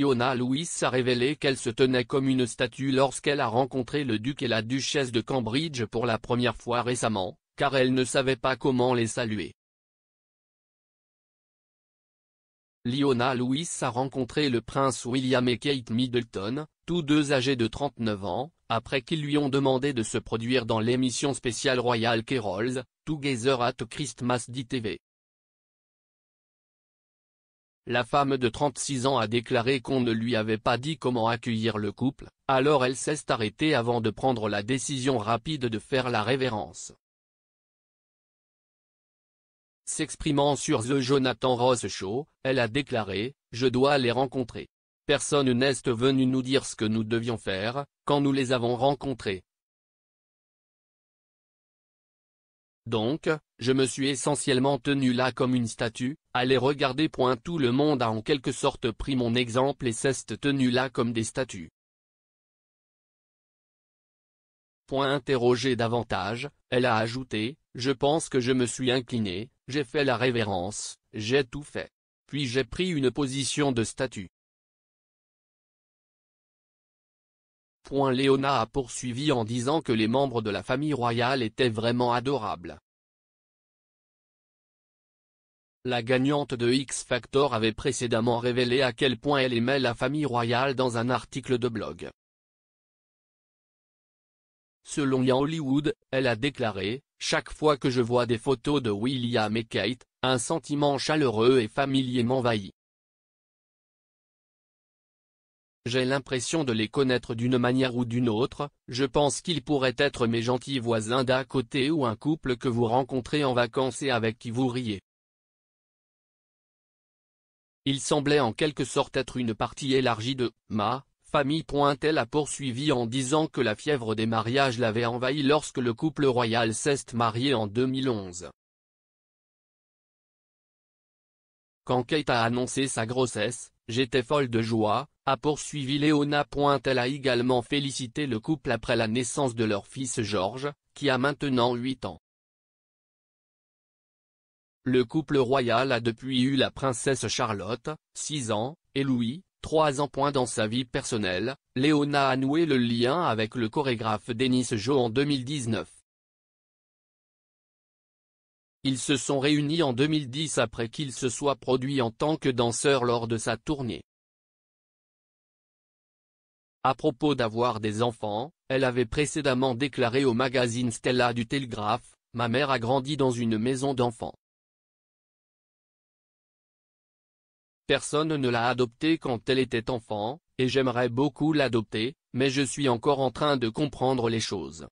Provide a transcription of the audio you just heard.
Liona Louis a révélé qu'elle se tenait comme une statue lorsqu'elle a rencontré le duc et la duchesse de Cambridge pour la première fois récemment, car elle ne savait pas comment les saluer. Liona Lewis a rencontré le prince William et Kate Middleton, tous deux âgés de 39 ans, après qu'ils lui ont demandé de se produire dans l'émission spéciale royale Carols, Together at Christmas DTV. La femme de 36 ans a déclaré qu'on ne lui avait pas dit comment accueillir le couple, alors elle s'est arrêtée avant de prendre la décision rapide de faire la révérence. S'exprimant sur The Jonathan Ross Show, elle a déclaré, « Je dois les rencontrer. Personne n'est venu nous dire ce que nous devions faire, quand nous les avons rencontrés. Donc, je me suis essentiellement tenu là comme une statue, allez regarder. Point tout le monde a en quelque sorte pris mon exemple et s'est tenu là comme des statues. Point interrogé davantage, elle a ajouté, je pense que je me suis incliné, j'ai fait la révérence, j'ai tout fait. Puis j'ai pris une position de statue. Léona a poursuivi en disant que les membres de la famille royale étaient vraiment adorables. La gagnante de X Factor avait précédemment révélé à quel point elle aimait la famille royale dans un article de blog. Selon Yan Hollywood, elle a déclaré, « Chaque fois que je vois des photos de William et Kate, un sentiment chaleureux et familier m'envahit. J'ai l'impression de les connaître d'une manière ou d'une autre, je pense qu'ils pourraient être mes gentils voisins d'à côté ou un couple que vous rencontrez en vacances et avec qui vous riez. Il semblait en quelque sorte être une partie élargie de « ma » famille. Elle a poursuivi en disant que la fièvre des mariages l'avait envahi lorsque le couple royal s'est marié en 2011. Quand Kate a annoncé sa grossesse, J'étais folle de joie, a poursuivi Léona. Elle a également félicité le couple après la naissance de leur fils Georges, qui a maintenant 8 ans. Le couple royal a depuis eu la princesse Charlotte, 6 ans, et Louis, 3 ans. Dans sa vie personnelle, Léona a noué le lien avec le chorégraphe Denis Jo en 2019. Ils se sont réunis en 2010 après qu'il se soit produit en tant que danseur lors de sa tournée. À propos d'avoir des enfants, elle avait précédemment déclaré au magazine Stella du Télégraphe, « Ma mère a grandi dans une maison d'enfants. Personne ne l'a adoptée quand elle était enfant, et j'aimerais beaucoup l'adopter, mais je suis encore en train de comprendre les choses.